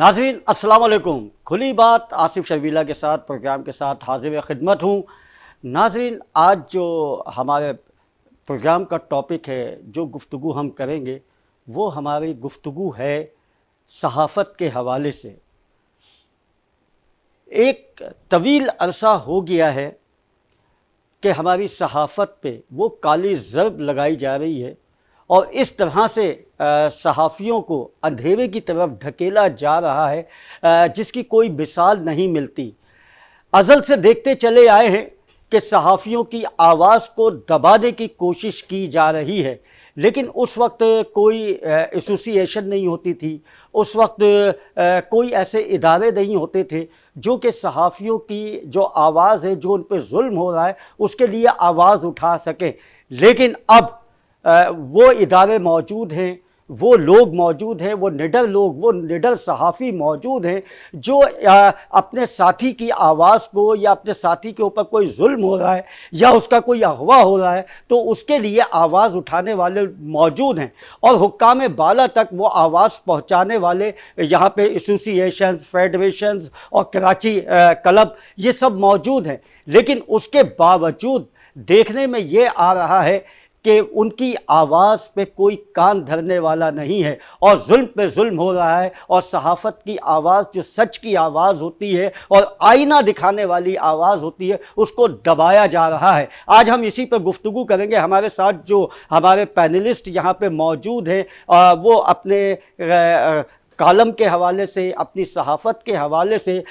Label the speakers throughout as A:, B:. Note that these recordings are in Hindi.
A: नाजरीन अस्सलाम वालेकुम खुली बात आसिफ शबीला के साथ प्रोग्राम के साथ हाजिर खिदमत हूँ नाजरीन आज जो हमारे प्रोग्राम का टॉपिक है जो गुफ्तु हम करेंगे वो हमारी गुफ्तु है सहाफ़त के हवाले से एक तवील अरसा हो गया है कि हमारी सहाफ़त पे वो काली ज़र्ब लगाई जा रही है और इस तरह से सहाफ़ियों को अंधेरे की तरफ ढकेला जा रहा है आ, जिसकी कोई मिसाल नहीं मिलती अज़ल से देखते चले आए हैं कि सहाफ़ियों की आवाज़ को दबाने की कोशिश की जा रही है लेकिन उस वक्त कोई एसोसिएशन नहीं होती थी उस वक्त कोई ऐसे इदारे नहीं होते थे जो कि सहाफ़ियों की जो आवाज़ है जो उन पर म हो रहा है उसके लिए आवाज़ उठा सकें लेकिन अब वो इदारे मौजूद हैं वो लोग मौजूद हैं वो निडर लोग वो निडर सहाफ़ी मौजूद हैं जो अपने साथी की आवाज़ को या अपने साथी के ऊपर कोई जुल्म हो रहा है या उसका कोई अगवा हो रहा है तो उसके लिए आवाज़ उठाने वाले मौजूद हैं और हुक्काम बाला तक वो आवाज़ पहुंचाने वाले यहाँ पे एसोसिएशन फेडरेशन और कराची आ, क्लब ये सब मौजूद हैं लेकिन उसके बावजूद देखने में ये आ रहा है कि उनकी आवाज़ पे कोई कान धरने वाला नहीं है और जुल्म पे जुल्म हो रहा है और सहाफ़त की आवाज़ जो सच की आवाज़ होती है और आईना दिखाने वाली आवाज़ होती है उसको दबाया जा रहा है आज हम इसी पर गुफ्तु करेंगे हमारे साथ जो हमारे पैनलिस्ट यहाँ पर मौजूद हैं वो अपने कालम के हवाले से अपनी सहाफ़त के हवाले से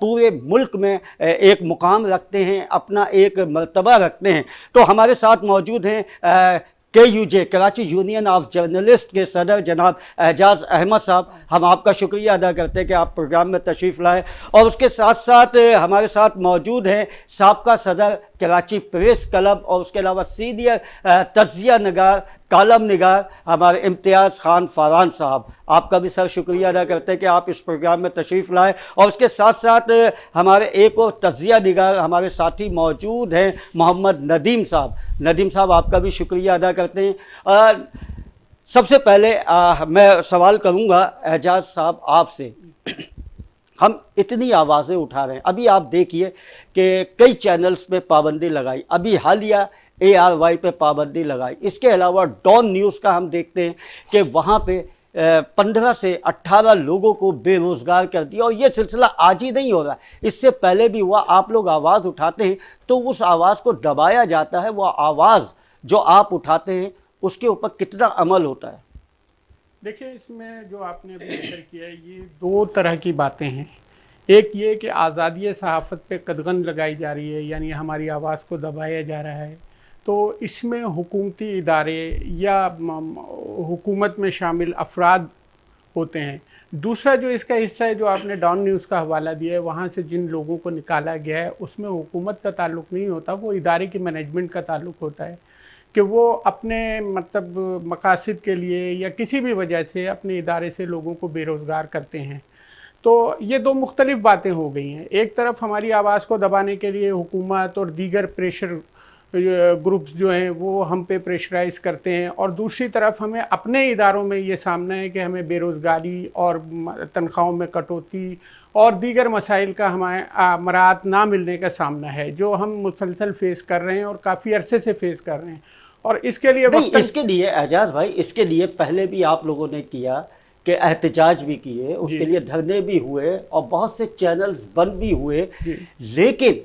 A: पूरे मुल्क में एक मुकाम रखते हैं अपना एक मरतबा रखते हैं तो हमारे साथ मौजूद हैं K U J Karachi union of journalist के सदर जनाब एजाज अहमद साहब हम आपका शुक्रिया अदा करते हैं कि आप प्रोग्राम में तशरीफ़ लाए और उसके साथ साथ हमारे साथ मौजूद हैं सबका सदर कराची प्रेस क्लब और उसके अलावा सीनियर तजिया नगार कालम निगार हमारे इम्तियाज़ ख़ान फारान साहब आपका भी सर शुक्रिया अदा करते हैं कि आप इस प्रोग्राम में तशरीफ़ लाए और उसके साथ साथ हमारे एक और तजिया नगार हमारे साथी मौजूद हैं मोहम्मद नदीम साहब नदीम साहब आपका भी शुक्रिया अदा करते हैं सबसे पहले आ, मैं सवाल करूँगा एजाज साहब आपसे हम इतनी आवाज़ें उठा रहे हैं अभी आप देखिए कि कई चैनल्स पे पाबंदी लगाई अभी हालिया ए आर वाई पर पाबंदी लगाई इसके अलावा डॉन न्यूज़ का हम देखते हैं कि वहाँ पे पंद्रह से अट्ठारह लोगों को बेरोज़गार कर दिया और ये सिलसिला आज ही नहीं हो रहा इससे पहले भी हुआ आप लोग आवाज़ उठाते हैं तो उस आवाज़ को दबाया जाता है वह आवाज़ जो आप उठाते हैं उसके ऊपर कितना अमल होता है
B: देखिए इसमें जो आपने अभी जिक्र किया है ये
A: दो तरह की बातें हैं
B: एक ये कि आज़ादी सहाफ़त पे कदगन लगाई जा रही है यानी हमारी आवाज़ को दबाया जा रहा है तो इसमें हुकूमती इदारे या हुकूमत में शामिल अफराद होते हैं दूसरा जो इसका हिस्सा है जो आपने डाउन न्यूज़ का हवाला दिया है वहाँ से जिन लोगों को निकाला गया है उसमें हुकूमत का ताल्लुक नहीं होता वो इदारे की मैनेजमेंट का ताल्लुक होता है कि वो अपने मतलब मकासद के लिए या किसी भी वजह से अपने इदारे से लोगों को बेरोज़गार करते हैं तो ये दो मुख्तलिफ़ बातें हो गई हैं एक तरफ हमारी आवाज़ को दबाने के लिए हुकूमत और दीगर प्रेशर ग्रुप्स जो हैं वो हम पे प्रेशराइज़ करते हैं और दूसरी तरफ हमें अपने इदारों में ये सामना है कि हमें बेरोज़गारी और तनख्वाहों में कटौती और दीगर मसाइल का हमें मरात ना मिलने का सामना है जो हम मुसलसल फ़ेस कर रहे हैं और काफ़ी अरसे से फ़ेस कर रहे हैं
A: और इसके लिए नहीं, इसके लिए एजाज भाई इसके लिए पहले भी आप लोगों ने किया कि एहतजाज भी किए उसके लिए धरने भी हुए और बहुत से चैनल्स बंद भी हुए लेकिन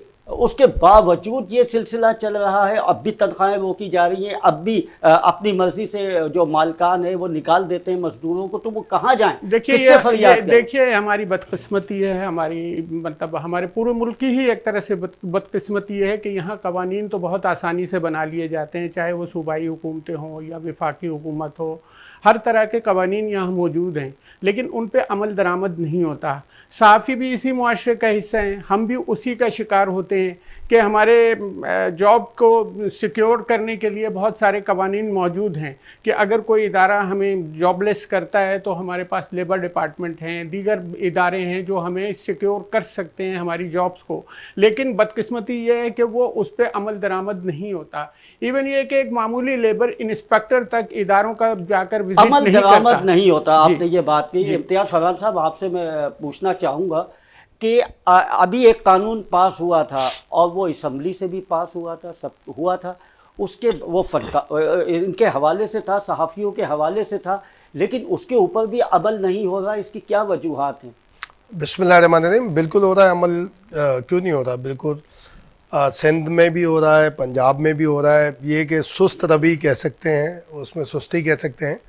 A: उसके बावजूद ये सिलसिला चल रहा है अब भी तनख्वाहें की जा रही हैं अब भी अपनी मर्जी से जो मालकान है वो निकाल देते हैं मजदूरों को तो वो कहाँ जाएं देखिए
B: देखिए हमारी बदकस्मती है हमारी मतलब हमारे पूरे मुल्क की ही एक तरह से बदकस्मती है कि यहाँ कवानीन तो बहुत आसानी से बना लिए जाते हैं चाहे वो सूबाई हुकूमतें हों या विफाकी हुकूमत हो हर तरह के कवानीन यहाँ मौजूद हैं लेकिन उन पर अमल दरामद नहीं होता साफ़ी भी इसी माशरे का हिस्सा हैं हम भी उसी का शिकार होते हैं कि हमारे जॉब को सिक्योर करने के लिए बहुत सारे कवानीन मौजूद हैं कि अगर कोई इदारा हमें जॉबलेस करता है तो हमारे पास लेबर डिपार्टमेंट हैं दीगर इदारे हैं जो हमें सिक्योर कर सकते हैं हमारी जॉब्स को लेकिन बदकस्मती ये है कि वो उस पर अमल दरामद नहीं होता इवन ये कि एक मामूली लेबर इंस्पेक्टर तक इदारों का जाकर अमल नहीं नहीं होता आपने
A: ये बात की इम्तियाज़ फरहान साहब आपसे मैं पूछना चाहूँगा कि अभी एक कानून पास हुआ था और वो इसम्बली से भी पास हुआ था सब हुआ था उसके वो फटका इनके हवाले से था सहाफ़ियों के हवाले से था लेकिन उसके ऊपर भी अमल नहीं हो रहा इसकी क्या वजूहत हैं
C: बिस्मिल्लाम बिल्कुल हो रहा है अमल क्यों नहीं हो रहा बिल्कुल सिंध में भी हो रहा है पंजाब में भी हो रहा है ये कि सुस्त रबी कह सकते हैं उसमें सुस्ती कह सकते हैं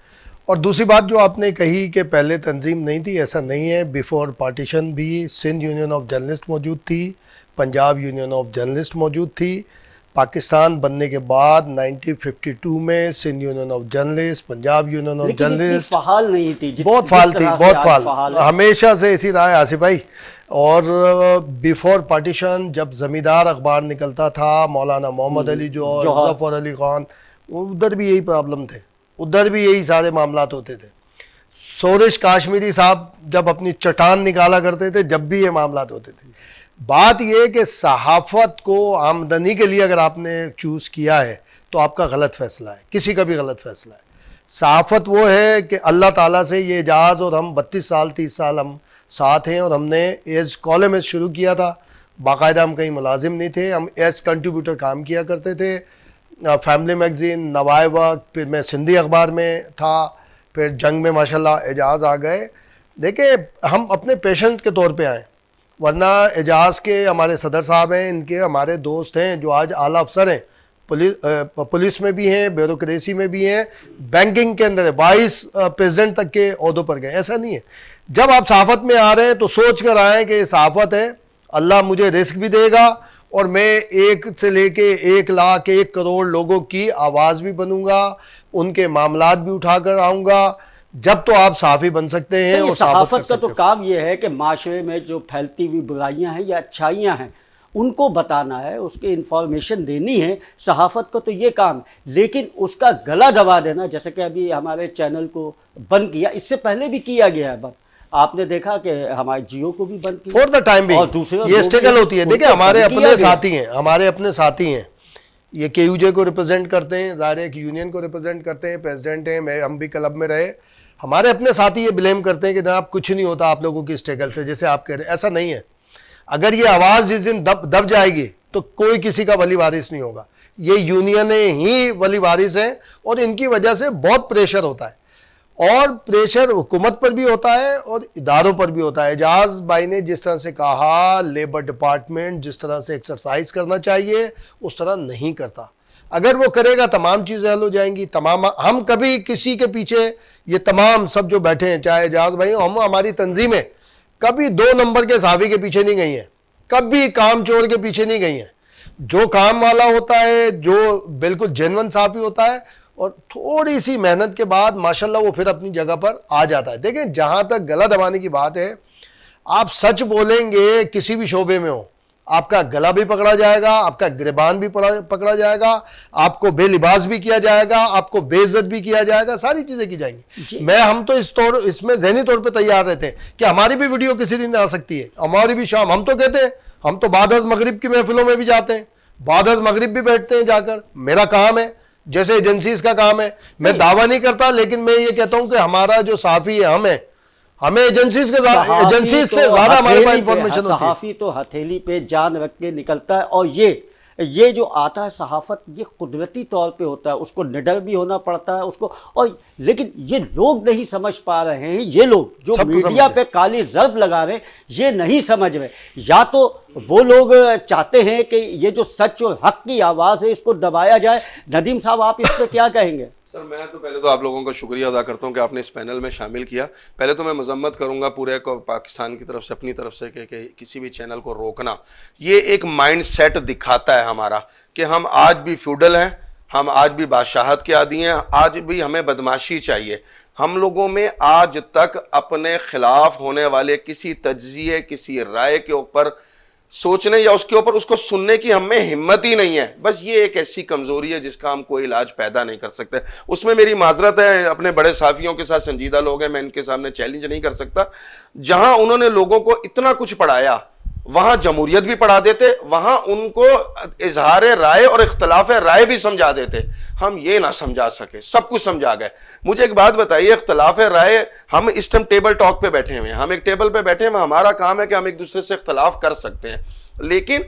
C: और दूसरी बात जो आपने कही कि पहले तंजीम नहीं थी ऐसा नहीं है बिफोर पार्टीशन भी सिंध यूनियन ऑफ जर्नलिस्ट मौजूद थी पंजाब यूनियन ऑफ जर्नलिस्ट मौजूद थी पाकिस्तान बनने के बाद 1952 में Sindh union of journalist Punjab union of journalist
A: फहाल नहीं थी बहुत फाल थी बहुत फाल,
C: हमेशा से इसी रहा है आसिफ भाई और बिफोर uh, पार्टीशन जब ज़मींदार अखबार निकलता था मौलाना मोहम्मद हम्म, अली जो और मुजफ्फर अली खान उधर भी यही प्रॉब्लम थे उधर भी यही सारे मामला होते थे सोरिश काश्मीरी साहब जब अपनी चटान निकाला करते थे जब भी ये मामला होते थे बात यह कि सहाफत को आमदनी के लिए अगर आपने चूज़ किया है तो आपका गलत फैसला है किसी का भी गलत फैसला है सहाफत वो है कि अल्लाह ताला से ये एजाज़ और हम बत्तीस साल तीस साल हम साथ हैं और हमने एज कॉलेज शुरू किया था बाकायदा हम कहीं मुलाजिम नहीं थे हम एज कंट्रीब्यूटर काम किया करते थे फैमिली मैगज़ीन नवाए वक्त फिर मैं सिंधी अखबार में था फिर जंग में माशाल्लाह एजाज़ आ गए देखिए हम अपने पेशेंट के तौर पे आए वरना एजाज़ के हमारे सदर साहब हैं इनके हमारे दोस्त हैं जो आज आला अफसर हैं पुलिस पुलिस में भी हैं ब्यूरोसी में भी हैं बैंकिंग के अंदर वाइस प्रेसिडेंट तक के अहदों पर गए ऐसा नहीं है जब आप सहाफत में आ रहे हैं तो सोच कर आएँ कि ये सहाफत है अल्लाह मुझे रिस्क भी देगा और मैं एक से लेके एक लाख एक करोड़ लोगों की आवाज़ भी बनूंगा उनके मामला भी उठा कर आऊँगा जब तो आप साफी बन सकते हैं तो और सहाफत
A: का तो काम यह है कि माशरे में जो फैलती हुई बुराइयां हैं या अच्छाइयां हैं उनको बताना है उसकी इंफॉर्मेशन देनी है सहाफत का तो ये काम लेकिन उसका गला दबा देना जैसे कि अभी हमारे चैनल को बंद किया इससे पहले भी किया गया है बंद आपने देखा कि हमारे जियो को भी बंद फॉर
C: द टाइम भी ये स्ट्रगल होती है देखिए हमारे अपने साथी हैं हमारे अपने साथी हैं ये के यू जे को रिप्रेजेंट करते हैं ज़ाहिर एक यूनियन को रिप्रेजेंट करते हैं प्रेसिडेंट हैं मैं हम भी क्लब में रहे हमारे अपने साथी ये ब्लेम करते हैं कि जनाब कुछ नहीं होता आप लोगों की स्ट्रगल से जैसे आप कह रहे हैं ऐसा नहीं है अगर ये आवाज़ जिस दिन दब दब जाएगी तो कोई किसी का वली वारिस नहीं होगा ये यूनियन ही वली वारिस हैं और इनकी वजह से बहुत प्रेशर होता है और प्रेशर हुकूमत पर भी होता है और इदारों पर भी होता है एजाज भाई ने जिस तरह से कहा लेबर डिपार्टमेंट जिस तरह से एक्सरसाइज करना चाहिए उस तरह नहीं करता अगर वो करेगा तमाम चीज़ें हल हो जाएंगी तमाम हम कभी किसी के पीछे ये तमाम सब जो बैठे हैं चाहे एजाज भाई हम हमारी तंजीमें कभी दो नंबर के सहावी के पीछे नहीं गई हैं कभी काम चोर के पीछे नहीं गई हैं जो काम वाला होता है जो बिल्कुल जेनवन साफ ही होता है और थोड़ी सी मेहनत के बाद माशाल्लाह वो फिर अपनी जगह पर आ जाता है देखें जहाँ तक गला दबाने की बात है आप सच बोलेंगे किसी भी शोबे में हो आपका गला भी पकड़ा जाएगा आपका गिरबान भी पकड़ा जाएगा आपको बेलिबास भी किया जाएगा आपको बेइज्जत भी किया जाएगा सारी चीज़ें की जाएंगी मैं हम तो इस तौर इसमें जहनी तौर पर तैयार रहते हैं कि हमारी भी वीडियो किसी दिन आ सकती है हमारी भी शाम हम तो कहते हैं हम तो बाद मगरिब की महफिलों में भी जाते हैं बाद मगरिब भी बैठते हैं जाकर मेरा काम है जैसे एजेंसीज का काम है मैं दावा नहीं करता लेकिन मैं ये कहता हूँ कि हमारा जो साफी है हम है हमें एजेंसीज के एजेंसीज तो से ज्यादा हमारे पास इंफॉर्मेशन होती
A: है तो हथेली पे जान रख के निकलता है और ये ये जो आता है सहाफत ये कुदरती तौर पे होता है उसको निडर भी होना पड़ता है उसको और लेकिन ये लोग नहीं समझ पा रहे हैं ये लोग जो मीडिया पे काली जर्ब लगा रहे ये नहीं समझ रहे या तो वो लोग चाहते हैं कि ये जो सच और हक की आवाज़ है इसको दबाया जाए नदीम साहब आप इस पर क्या कहेंगे
D: सर मैं तो पहले तो आप लोगों का शुक्रिया अदा करता हूँ कि आपने इस पैनल में शामिल किया पहले तो मैं मजम्मत करूँगा पूरे को पाकिस्तान की तरफ से अपनी तरफ से कि, कि किसी भी चैनल को रोकना ये एक माइंड सेट दिखाता है हमारा कि हम आज भी फ्यूडल हैं हम आज भी बादशाहत के आदि हैं आज भी हमें बदमाशी चाहिए हम लोगों में आज तक अपने खिलाफ होने वाले किसी तजिए किसी राय के ऊपर सोचने या उसके ऊपर उसको सुनने की हमें हिम्मत ही नहीं है बस ये एक ऐसी कमजोरी है जिसका हम कोई इलाज पैदा नहीं कर सकते उसमें मेरी माजरत है अपने बड़े साफियों के साथ संजीदा लोग हैं मैं इनके सामने चैलेंज नहीं कर सकता जहां उन्होंने लोगों को इतना कुछ पढ़ाया वहां जमहूरियत भी पढ़ा देते वहां उनको इजहार राय और इख्तलाफ राय भी समझा देते हम ये ना समझा सके सब कुछ समझा गए मुझे एक बात बताइए इख्तलाफ राय हम इस टाइम टेबल टॉक पे बैठे हुए हैं हम एक टेबल पे बैठे हैं हमारा काम है कि हम एक दूसरे से इख्तलाफ कर सकते हैं लेकिन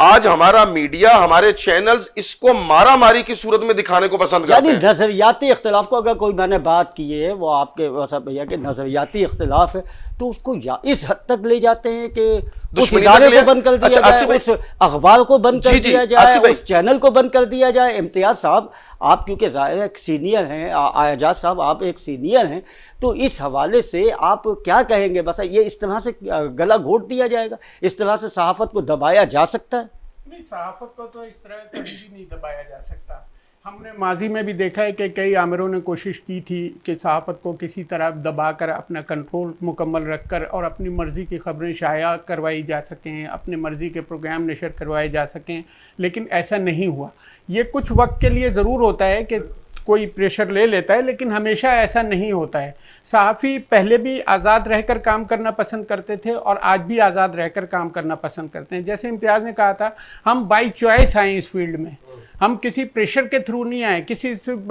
D: आज हमारा मीडिया हमारे चैनल्स इसको मारा मारी की सूरत में दिखाने को पसंद करते हैं
A: नजरियाती इख्तलाफ को अगर कोई मैंने बात की है वो आपके भैया के नजरियाती इख्तलाफ है तो उसको या इस हद तक ले जाते हैं कि उस इदारे को बंद कर दिया अच्छा, जाए उस अखबार को बंद कर दिया जाए उस चैनल को बंद कर दिया जाए इम्तियाज साहब आप क्योंकि एक सीनियर हैं आजाद साहब आप एक सीनियर हैं तो इस हवाले से आप क्या कहेंगे बस ये इस तरह से गला घोट दिया जाएगा इस तरह से सहाफ़त को दबाया जा सकता है
B: नहीं सहाफ़त को तो इस तरह कभी भी नहीं दबाया जा सकता हमने माजी में भी देखा है कि कई आमिरों ने कोशिश की थी कि सहाफ़त को किसी तरह दबा कर अपना कंट्रोल मुकम्मल रख कर और अपनी मर्ज़ी की ख़बरें शाया करवाई जा सकें अपनी मर्ज़ी के प्रोग्राम नशर करवाए जा सकें लेकिन ऐसा नहीं हुआ ये कुछ वक्त के लिए ज़रूर होता है कि कोई प्रेशर ले लेता है लेकिन हमेशा ऐसा नहीं होता है सहाफ़ी पहले भी आज़ाद रहकर काम करना पसंद करते थे और आज भी आज़ाद रहकर काम करना पसंद करते हैं जैसे इम्तियाज़ ने कहा था हम बाई चॉइस आए इस फील्ड में हम किसी प्रेशर के थ्रू नहीं आए किसी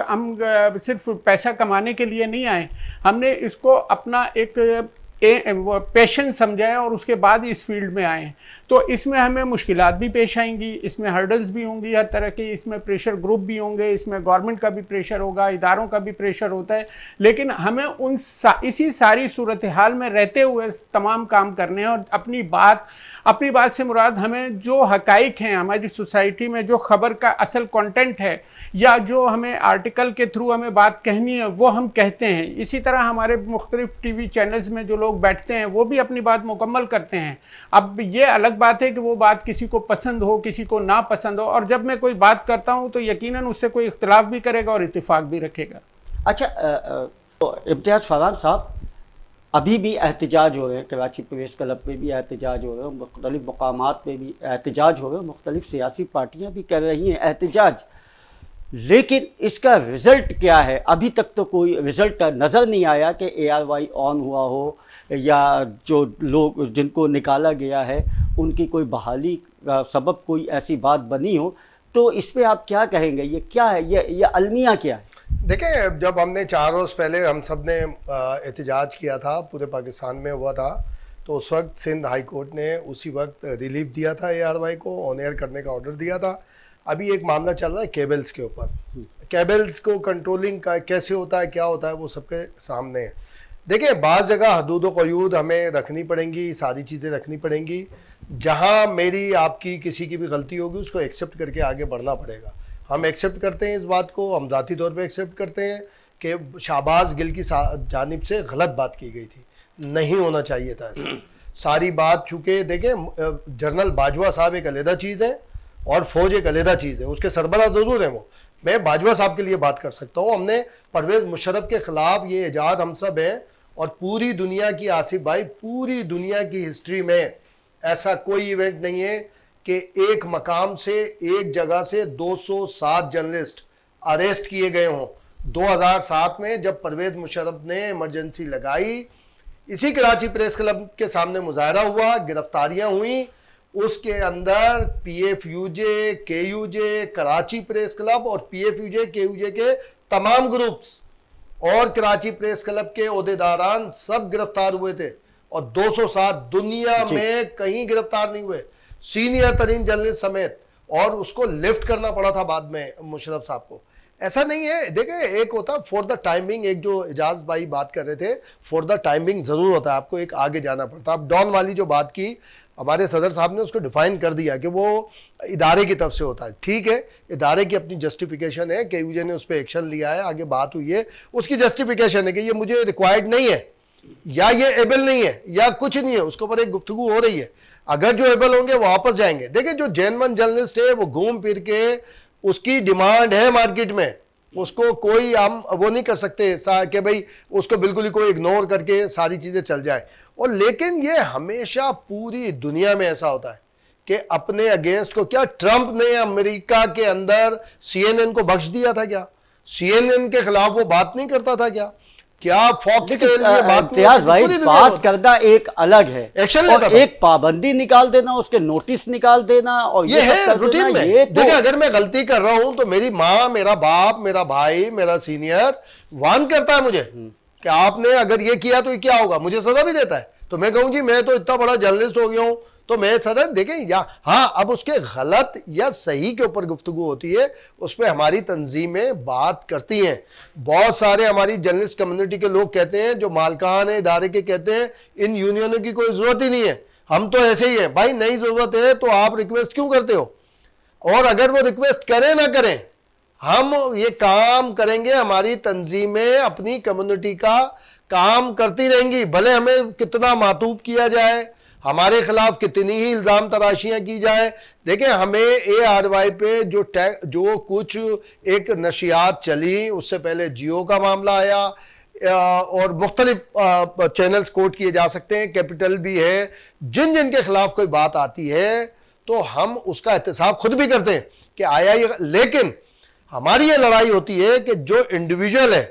B: हम सिर्फ पैसा कमाने के लिए नहीं आए हमने इसको अपना एक पैशन समझाएं और उसके बाद इस फील्ड में आएँ तो इसमें हमें मुश्किल भी पेश आएंगी इसमें हर्डल्स भी होंगी हर तरह की इसमें प्रेशर ग्रुप भी होंगे इसमें गवर्नमेंट का भी प्रेशर होगा इदारों का भी प्रेशर होता है लेकिन हमें उन सा, इसी सारी सूरत हाल में रहते हुए तमाम काम करने हैं और अपनी बात अपनी बात से मुराद हमें जो हकाइक हैं हमारी सोसाइटी में जो खबर का असल कॉन्टेंट है या जो हमें आर्टिकल के थ्रू हमें बात कहनी है वो हम कहते हैं इसी तरह हमारे मुख्तलिफ़ टी वी चैनल्स में जो लोग बैठते हैं वो भी अपनी बात मुकम्मल करते हैं अब ये अलग बात है कि वो बात किसी को पसंद हो किसी को ना पसंद हो और जब मैं कोई बात
A: करता हूँ तो यकीन उससे कोई इख्तलाफ भी करेगा और इतफाक भी रखेगा अच्छा तो इम्तियाज़ फरहान साहब अभी भी एहतजाज हो रहे हैं कराची प्रेस क्लब में भी एहतजाज हो रहे हैं मुख्तलिफ मकाम पर भी एहतजाज हो रहे हैं मुख्तलिफ सियासी पार्टियाँ भी कर रही हैं एहतजाज लेकिन इसका रिज़ल्ट क्या है अभी तक तो कोई रिज़ल्ट नज़र नहीं आया कि ए आर वाई ऑन हुआ हो या जो लोग जिनको निकाला गया है उनकी कोई बहाली का सबब कोई ऐसी बात बनी हो तो इस पर आप क्या कहेंगे ये क्या है ये ये अलमिया क्या है देखें जब हमने चार रोज़ पहले हम
C: सब ने एहतजाज किया था पूरे पाकिस्तान में हुआ था तो उस वक्त सिंध हाई कोर्ट ने उसी वक्त रिलीफ दिया था ए आर वाई को ऑन एयर करने का ऑर्डर दिया था अभी एक मामला चल रहा है केबल्स के ऊपर हम्म। केबल्स को कंट्रोलिंग का कैसे होता है क्या होता है वो सबके सामने है देखिए बाज़ जगह हदूद वयूद हमें रखनी पड़ेंगी सारी चीज़ें रखनी पड़ेंगी जहाँ मेरी आपकी किसी की भी गलती होगी उसको एक्सेप्ट करके आगे बढ़ना पड़ेगा हम एक्सेप्ट करते हैं इस बात को हम ज़ाती तौर पर एक्सेप्ट करते हैं कि शाहबाज गिल की जानब से गलत बात की गई थी नहीं होना चाहिए था ऐसा सारी बात चूँकि देखें जनरल बाजवा साहब एक अलहदा चीज़ है और फौज एक अलहदा चीज़ है उसके सरबरा ज़रूर हैं वो मैं बाजवा साहब के लिए बात कर सकता हूँ हमने परवेज़ मुशरफ के ख़िलाफ़ ये एजाद हम सब हैं और पूरी दुनिया की आसिफ भाई पूरी दुनिया की हिस्ट्री में ऐसा कोई इवेंट नहीं है कि एक मकाम से एक जगह से 207 जर्नलिस्ट अरेस्ट किए गए हों 2007 में जब परवेज मुशरफ ने इमरजेंसी लगाई इसी कराची प्रेस क्लब के सामने मुजाहरा हुआ गिरफ्तारियां हुई उसके अंदर P F U J K U J Karachi press club और P F U J K U J के तमाम ग्रुप्स और कराची प्रेस क्लब के अहदेदारान सब गिरफ्तार हुए थे और 207 दुनिया में कहीं गिरफ्तार नहीं हुए सीनियर तरीन जर्नलिस्ट समेत और उसको लिफ्ट करना पड़ा था बाद में मुशरफ साहब को ऐसा नहीं है देखिए एक होता फॉर द टाइमिंग एक जो एजाज भाई बात कर रहे थे फॉर द टाइमिंग ज़रूर होता है आपको एक आगे जाना पड़ता आप डॉन वाली जो बात की हमारे सदर साहब ने उसको डिफाइन कर दिया कि वो इदारे की तरफ से होता है ठीक है इदारे की अपनी जस्टिफिकेशन है के यूजे ने उस पर एक्शन लिया है आगे बात हुई है उसकी जस्टिफिकेशन है कि ये मुझे रिक्वायर्ड नहीं है या ये एबल नहीं है या कुछ नहीं है उसके ऊपर एक गुफ्तगु हो रही है अगर जो एबल होंगे वापस जाएंगे देखिए जो जैनमन जर्नलिस्ट है वो घूम फिर के उसकी डिमांड है मार्केट में उसको कोई हम वो नहीं कर सकते कि भाई उसको बिल्कुल ही कोई इग्नोर करके सारी चीज़ें चल जाए और लेकिन ये हमेशा पूरी दुनिया में ऐसा होता है कि अपने अगेंस्ट को क्या ट्रंप ने अमेरिका के अंदर सीएनएन को बख्श दिया था क्या सीएनएन के खिलाफ वो बात नहीं करता था क्या
A: क्या फॉक्स के लिए बात भाई बात करना एक अलग है एक्शन और एक पाबंदी निकाल देना उसके नोटिस निकाल देना और ये, ये है रूटीन में देखिए तो... देखिए अगर मैं गलती कर
C: रहा हूं तो मेरी माँ मेरा बाप मेरा भाई मेरा सीनियर वान करता है मुझे हम्म। कि आपने अगर ये किया तो ये क्या होगा मुझे सजा भी देता है तो मैं कहूँ जी मैं तो इतना बड़ा जर्नलिस्ट हो गया हूँ तो मैं सदा देखें या हाँ अब उसके गलत या सही के ऊपर गुफ्तु होती है उस पर हमारी तंजीमें बात करती हैं बहुत सारे हमारी जर्नलिस्ट कम्युनिटी के लोग कहते हैं जो मालकान है इदारे के कहते हैं इन यूनियनों की कोई ज़रूरत ही नहीं है हम तो ऐसे ही हैं भाई नई ज़रूरत है तो आप रिक्वेस्ट क्यों करते हो और अगर वो रिक्वेस्ट करें ना करें हम ये काम करेंगे हमारी तंजीमें अपनी कम्युनिटी का काम करती रहेंगी भले हमें कितना मातूब किया जाए हमारे खिलाफ कितनी ही इल्ज़ाम तराशियाँ की जाए देखें हमें ए आर वाई पे जो टै जो कुछ एक नशियात चली उससे पहले जियो का मामला आया और मुख्तलिफ चैनल्स कोट किए जा सकते हैं कैपिटल भी है जिन जिन के खिलाफ कोई बात आती है तो हम उसका एहतसाब खुद भी करते हैं कि आया ये लेकिन हमारी ये लड़ाई होती है कि जो इंडिविजुअल है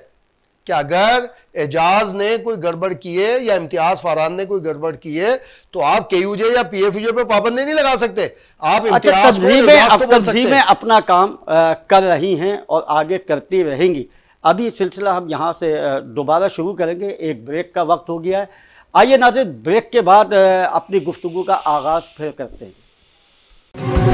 C: कि अगर एजाज ने कोई गड़बड़ की है या इम्तियाज फरहान ने कोई गड़बड़ की है तो आप के यूजे या पी एफ पर पाबंदी नहीं लगा सकते आप अच्छा, इम्तियाज में
A: अपना काम कर रही हैं और आगे करती रहेंगी अभी सिलसिला हम यहाँ से दोबारा शुरू करेंगे एक ब्रेक का वक्त हो गया है आइए नाजिर ब्रेक के बाद अपनी गुफ्तु का आगाज़ फिर करते हैं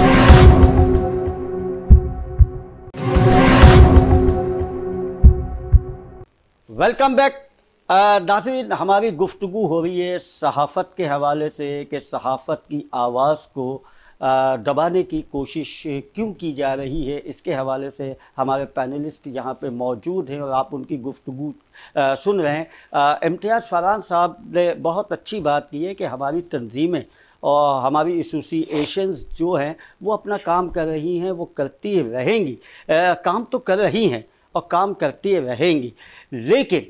A: वेलकम बैक uh, नासिर हमारी गुफ्तु हो रही है सहाफ़त के हवाले से कि सहाफ़त की आवाज़ को uh, दबाने की कोशिश क्यों की जा रही है इसके हवाले से हमारे पैनलिस्ट यहाँ पे मौजूद हैं और आप उनकी गुफ्तु uh, सुन रहे हैं इम्तियाज़ फरान साहब ने बहुत अच्छी बात की है कि हमारी तनजीमें और हमारी एसोसिएशंस जो हैं वो अपना काम कर रही हैं वो करती रहेंगी आ, काम तो कर रही हैं और काम करती रहेंगी लेकिन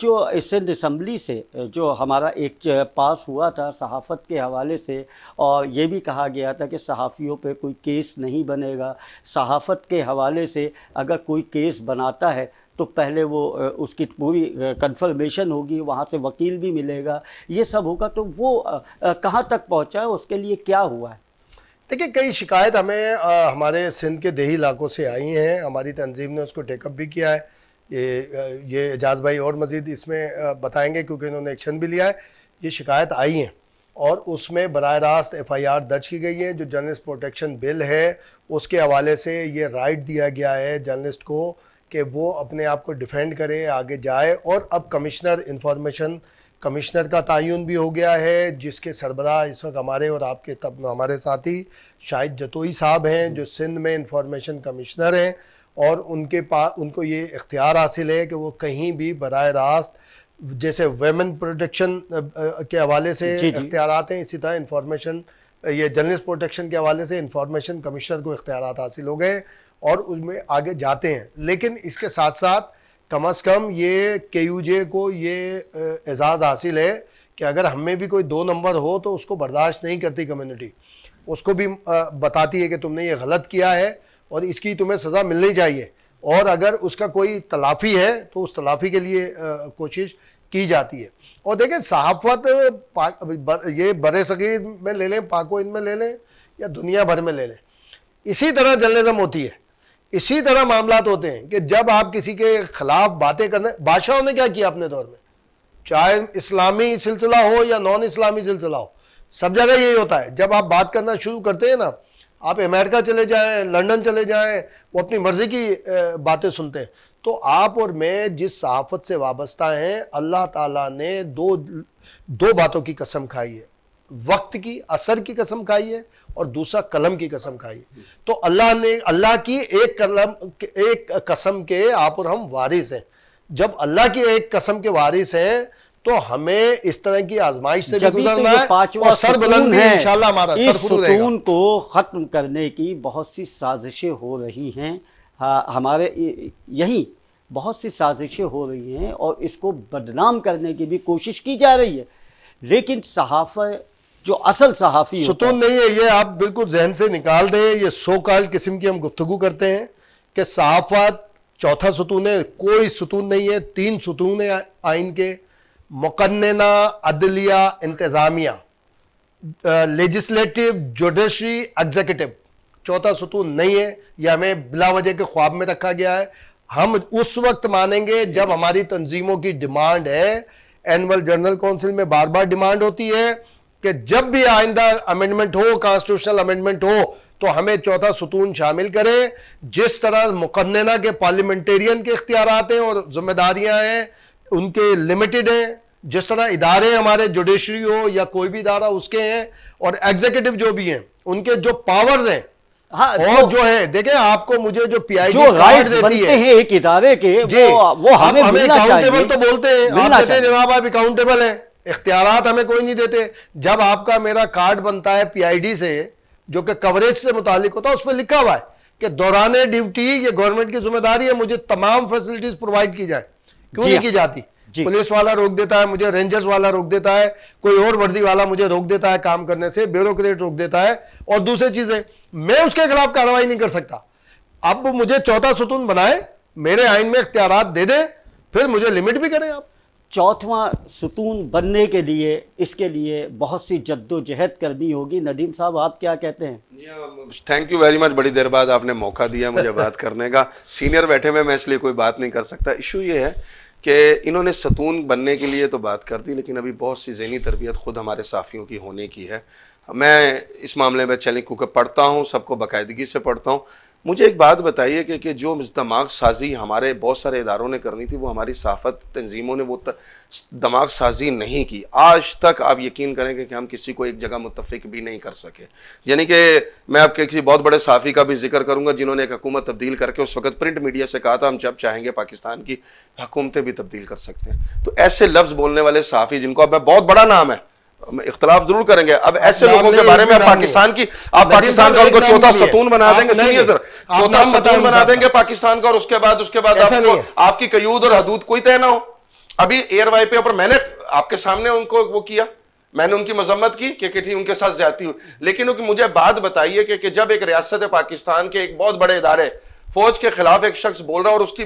A: जो सिंध इसम्बली से जो हमारा एक पास हुआ था सहाफ़त के हवाले से और ये भी कहा गया था कि सहाफ़ियों पे कोई केस नहीं बनेगा सहाफ़त के हवाले से अगर कोई केस बनाता है तो पहले वो उसकी पूरी कंफर्मेशन होगी वहाँ से वकील भी मिलेगा ये सब होगा तो वो कहाँ तक पहुँचा है उसके लिए क्या हुआ है देखिए कई शिकायत हमें आ, हमारे सिंध के देही इलाकों
C: से आई हैं हमारी तंजीम ने उसको टेकअप भी किया है ये ये एजाज भाई और मज़ीद इसमें बताएंगे क्योंकि इन्होंने एक्शन भी लिया है ये शिकायत आई हैं और उसमें बर रास्त एफ़ आई आर दर्ज की गई है जो जर्नलिस्ट प्रोटेक्शन बिल है उसके हवाले से ये राइट दिया गया है जर्नलिस्ट को कि वो अपने आप को डिफेंड करे आगे जाए और अब कमिश्नर इंफॉर्मेशन कमिश्नर का तयन भी हो गया है जिसके सरबराह इस वक्त हमारे और आपके तब हमारे साथी शाहिद जतोई साहब हैं जो सिंध में इंफॉर्मेशन कमिश्नर हैं और उनके पास उनको ये इख्तियार हासिल है कि वो कहीं भी बर रास्त जैसे वेमेन प्रोटेक्शन के हवाले से इख्तियार हैं इसी तरह इंफॉर्मेशन ये जर्नलिस्ट प्रोटेक्शन के हवाले से इंफॉर्मेशन कमिश्नर को इख्तियार हासिल हो गए और उसमें आगे जाते हैं लेकिन इसके साथ साथ कम अज़ कम ये के यू जे को ये एजाज़ हासिल है कि अगर हमें भी कोई दो नंबर हो तो उसको बर्दाश्त नहीं करती कम्युनिटी उसको भी बताती है कि तुमने ये गलत किया है और इसकी तुम्हें सज़ा मिलनी चाहिए और अगर उसका कोई तलाफ़ी है तो उस तलाफ़ी के लिए कोशिश की जाती है और देखें सहाफत ये बर सगीर में ले लें पाको इन में ले लें या दुनिया भर में ले लें इसी तरह जर्नलिज्म होती है इसी तरह मामला होते हैं कि जब आप किसी के खिलाफ बातें करने बादशाहों ने क्या किया अपने दौर में चाहे इस्लामी सिलसिला हो या नॉन इस्लामी सिलसिला हो सब जगह यही होता है जब आप बात करना शुरू करते हैं ना आप अमेरिका चले जाएं लंदन चले जाएं वो अपनी मर्ज़ी की बातें सुनते हैं तो आप और मैं जिस सहाफ़त से वाबस्ता हैं अल्लाह ताला ने दो दो बातों की कसम खाई है वक्त की असर की कसम खाई है और दूसरा कलम की कसम खाई है तो अल्लाह ने अल्लाह की एक कलम एक कसम के आप और हम वारिस हैं जब अल्लाह की एक कसम के वारिस हैं तो हमें इस तरह की आजमाइश से भी गुजरना तो है और सर बुलंद है
A: इंशाल्लाह हमारा इस सुकून को ख़त्म करने की बहुत सी साजिशें हो रही हैं हमारे यही बहुत सी साजिशें हो रही हैं और इसको बदनाम करने की भी कोशिश की जा रही है लेकिन सहाफ़ जो असल सहाफ़ी सुतून
C: नहीं है ये आप बिल्कुल जहन से निकाल दें ये सो काल किस्म की हम गुफ्तु करते हैं कि सहाफ़ात चौथा सुतून है कोई सुतून नहीं है तीन सुतून है आइन के मुकन्ना अदलिया इंतज़ामिया लेजिस्लेटिव जुडिशरी एग्जीक्यूटिव चौथा सुतून नहीं है यह हमें बिलावजह के ख्वाब में रखा गया है हम उस वक्त मानेंगे जब हमारी तंजीमों की डिमांड है एनुअल जर्नल काउंसिल में बार बार डिमांड होती है कि जब भी आइंदा अमेंडमेंट हो कॉन्स्टिट्यूशनल अमेंडमेंट हो तो हमें चौथा सुतून शामिल करें जिस तरह मुकन्ना के पार्लियामेंटेरियन के इख्तियार हैं और जिम्मेदारियां हैं उनके लिमिटेड हैं जिस तरह इदारे हमारे जुडिशरी हो या कोई भी इदारा उसके हैं और एग्जीक्यूटिव जो भी हैं उनके जो पावर्स हैं
A: हाँ, और जो, जो है
C: देखे आपको मुझे जो पी
A: आई राइट देती है, हैं एक इदारे के वो, वो हमें, हमें अकाउंटेबल
C: तो बोलते हैं आप कहते हैं जनाब आप अकाउंटेबल हैं इख्तियार हमें कोई नहीं देते जब आपका मेरा कार्ड बनता है पीआईडी से जो कि कवरेज से मुतालिक होता है उस पर लिखा हुआ है कि दौरान ड्यूटी ये गवर्नमेंट की जिम्मेदारी है मुझे तमाम फैसिलिटीज प्रोवाइड की जाए क्यों नहीं हाँ। की जाती पुलिस वाला रोक देता है मुझे रेंजर्स वाला रोक देता है कोई और वर्दी वाला मुझे रोक देता है काम करने से ब्यूरोक्रेट रोक देता है और दूसरी चीजें मैं उसके खिलाफ कार्रवाई नहीं कर सकता अब
A: मुझे चौथा सुतून बनाए मेरे आइन में इख्तियार दे दें फिर मुझे लिमिट भी करें आप चौथवा सुतून बनने के लिए इसके लिए बहुत सी जद्दोजहद करनी होगी नदीम साहब आप क्या कहते हैं
D: थैंक यू वेरी मच बड़ी देर बाद आपने मौका दिया मुझे बात करने का सीनियर बैठे हुए मैं इसलिए कोई बात नहीं कर सकता इशू ये है कि इन्होंने सतून बनने के लिए तो बात कर दी लेकिन अभी बहुत सी जहनी तरबियत ख़ुद हमारे साफ़ियों की होने की है मैं इस मामले में चैलेंज क्योंकि पढ़ता हूँ सबको बाकायदगी से पढ़ता हूँ मुझे एक बात बताइए कि, कि जो दमाग साजी हमारे बहुत सारे इदारों ने करनी थी वो हमारी साफत तंजीमों ने वो दमाग साजी नहीं की आज तक आप यकीन करें कि, कि हम किसी को एक जगह मुतफिक भी नहीं कर सके यानी कि मैं आपके किसी बहुत बड़े साफ़ी का भी जिक्र करूँगा जिन्होंने एक हकूमत तब्दील करके उस वक्त प्रिंट मीडिया से कहा था हम जब चाहेंगे पाकिस्तान की हकूमतें भी तब्दील कर सकते हैं तो ऐसे लफ्ज़ बोलने वाले साफ़ी जिनको अब बहुत बड़ा नाम है इख्तलाफ जरूर करेंगे अब ऐसे लोगों के बारे में पाकिस्तान की आप पाकिस्तान का उनको चौथा सतून बना देंगे सर चौथा सतून बना देंगे पाकिस्तान का और उसके बाद उसके बाद आपको आपकी कयूद और हदूद कोई तय ना हो अभी एयर वाई पे ऊपर मैंने आपके सामने उनको वो किया मैंने उनकी मजम्मत की कि कि उनके साथ जाती हुई लेकिन मुझे बात बताइए कि, कि जब एक रियासत है पाकिस्तान के एक बहुत बड़े इदारे फौज के खिलाफ एक शख्स बोल रहा है और उसकी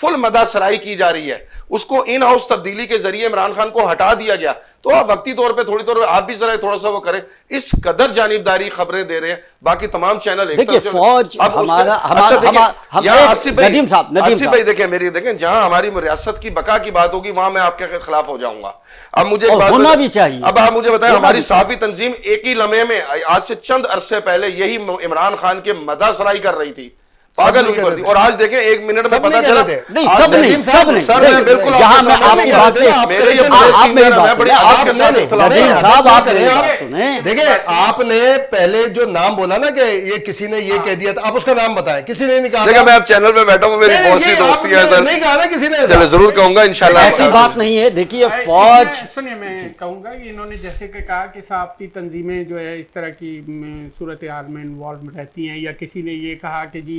D: फुल मदा सराई की जा रही है उसको इन हाउस तब्दीली के जरिए इमरान खान को हटा दिया गया तो आप वक्ती तौर पे थोड़ी तौर आप भी जरा थोड़ा सा वो करें इस कदर जानबदारी खबरें दे रहे हैं बाकी तमाम चैनल देखिए फौज हमारा अच्छा, भाई देखें मेरी देखें जहां हमारी रियासत की बका की बात होगी वहां मैं आपके खिलाफ हो जाऊंगा अब मुझे होना भी
A: चाहिए अब आप मुझे बताएं हमारी
D: साफी तंजीम एक ही लम्हे में आज से चंद अरसे पहले यही इमरान खान के मदा सराई कर रही थी पागल हुई कर और आज देखें एक मिनट में पता चला नहीं सब नहीं सब नहीं सर मैं बिल्कुल यहां मैं आपकी बात से मेरे ये आप मेरी बात बड़ी आप नदीम साहब आप
C: सुने देखिए आपने पहले जो नाम बोला ना कि ये किसी ने ये कह दिया था आप उसका नाम बताएं किसी
A: ने नहीं कहा देखिए मैं अब चैनल पे बैठा हूं मेरी बहुत सी दोस्ती है सर नहीं कहा ना किसी ने चलो जरूर कहूंगा इंशाल्लाह ऐसी बात नहीं है देखिए फौज सुनिए
B: मैं कहूंगा कि इन्होंने जैसे कि कहा कि साहब की तंजीमें जो है इस तरह की सूरत हाल में इन्वॉल्व रहती हैं या किसी ने ये कहा कि जी